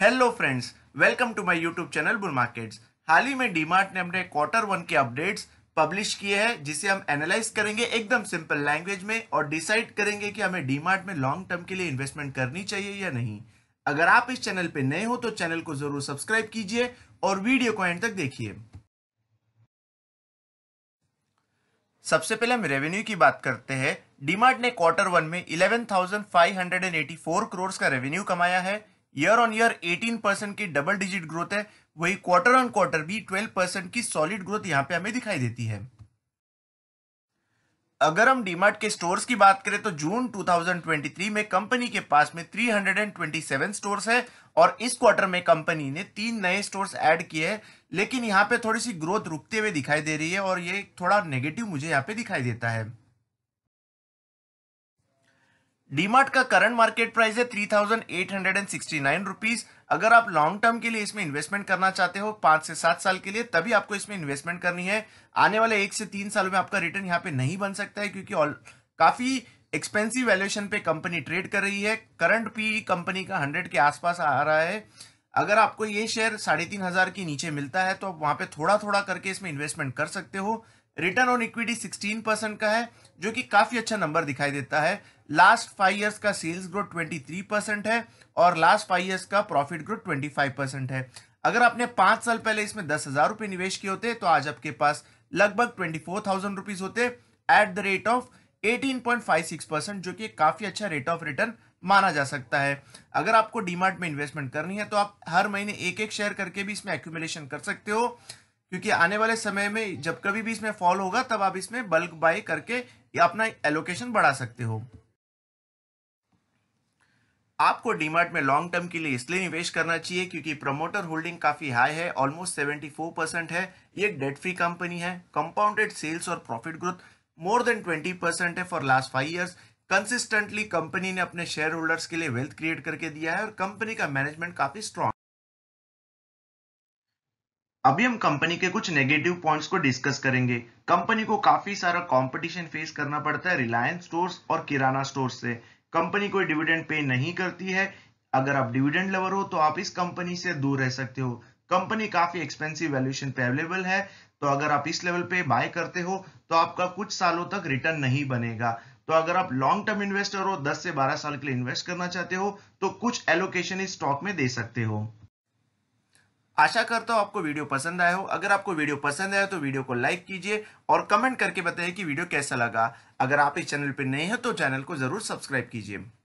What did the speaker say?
hello friends welcome to my YouTube channel bull markets हाल ही में डीमार्ट ने अपने क्वार्टर वन के अपडेट्स पब्लिश किए हैं जिसे हम एनालाइज करेंगे एकदम सिंपल लैंग्वेज में और डिसाइड करेंगे कि हमें डीमार्ट में लॉन्ग टर्म के लिए इन्वेस्टमेंट करनी चाहिए या नहीं अगर आप इस चैनल पर नए हो तो चैनल को जरूर सब्सक्राइब कीजिए और वीडियो को एंड तक देखिए सबसे पहले हम रेवेन्यू की बात करते हैं डीमार्ट ने क्वार्टर वन में 11,584 करोड़ का रेवेन्यू कमाया है ईयर ऑन ईयर 18 परसेंट की डबल डिजिट ग्रोथ है वही क्वार्टर ऑन क्वार्टर भी 12 परसेंट की सॉलिड ग्रोथ यहां पे हमें दिखाई देती है अगर हम डीमार्ट के स्टोर्स की बात करें तो जून 2023 में कंपनी के पास में 327 स्टोर्स है और इस क्वार्टर में कंपनी ने तीन नए स्टोर्स ऐड किए हैं लेकिन यहाँ पे थोड़ी सी ग्रोथ रुकते हुए दिखाई दे रही है और ये थोड़ा नेगेटिव मुझे यहाँ पे दिखाई देता है डीमार्ट का करंट मार्केट प्राइस है three thousand eight hundred and sixty nine rupees अगर आप लॉन्ग टर्म के लिए इसमें इन्वेस्टमेंट करना चाहते हो पांच से सात साल के लिए तभी आपको इसमें इन्वेस्टमेंट करनी है आने वाले एक से तीन साल में आपका रिटर्न यहाँ पे नहीं बन सकता है क्योंकि ऑल काफी एक्सपेंसिव वैल्यूएशन पे कंपनी ट्रेड कर रही है करंट पी कंपनी का हंड्रेड के आसपास आ रहा है अगर आपको ये शेयर साढ़े तीन हजार के नीचे मिलता है तो आप वहां पे थोड़ा थोड़ा करके इसमें इन्वेस्टमेंट कर सकते हो return on equity sixteen percent का है जो कि काफी अच्छा नंबर दिखाई देता है लास्ट फाइव ईयर्स का सेल्स ग्रोथ 23 परसेंट है और लास्ट फाइव ईयर्स का प्रॉफिट ग्रोथ 25 परसेंट है अगर आपने पांच साल पहले इसमें दस हजार रुपए निवेश किए होते तो आज आपके पास लगभग ट्वेंटी फोर थाउजेंड रुपीज होते at the rate of six percent जो कि काफी अच्छा रेट ऑफ रिटर्न माना जा सकता है अगर आपको डीमार्ट में इन्वेस्टमेंट करनी है तो आप हर महीने एक एक शेयर करके भी इसमें एक्यूमुलेशन कर सकते हो क्योंकि आने वाले समय में जब कभी भी इसमें फॉल होगा तब आप इसमें बल्क बाय करके अपना एलोकेशन बढ़ा सकते हो आपको डीमार्ट में लॉन्ग टर्म के लिए इसलिए निवेश करना चाहिए क्योंकि प्रमोटर होल्डिंग काफी हाई है ऑलमोस्ट फोर परसेंट है ये डेट फ्री कंपनी है कंपाउंडेड सेल्स और profit growth more than twenty percent है for last five years consistently company ने अपने शेयर होल्डर्स के लिए वेल्थ क्रिएट करके दिया है और कंपनी का मैनेजमेंट काफी स्ट्रॉन्ग अभी हम कंपनी के कुछ नेगेटिव पॉइंट्स को डिस्कस करेंगे कंपनी को काफी सारा कंपटीशन फेस करना पड़ता है रिलायंस स्टोर्स और किराना स्टोर्स से कंपनी कोई डिविडेंड पे नहीं करती है अगर आप डिविडेंड लवर हो तो आप इस कंपनी से दूर रह सकते हो कंपनी काफी एक्सपेंसिव वैल्यूएशन पे अवेलेबल है तो अगर आप इस लेवल पे बाय करते हो तो आपका कुछ सालों तक रिटर्न नहीं बनेगा तो अगर आप लॉन्ग टर्म इन्वेस्टर हो 10 से 12 साल के लिए इन्वेस्ट करना चाहते हो तो कुछ एलोकेशन इस स्टॉक में दे सकते हो आशा करता हूं आपको वीडियो पसंद आया हो अगर आपको वीडियो पसंद आया तो वीडियो को लाइक कीजिए और कमेंट करके बताइए कि वीडियो कैसा लगा अगर आप इस चैनल पर नए हैं तो चैनल को जरूर सब्सक्राइब कीजिए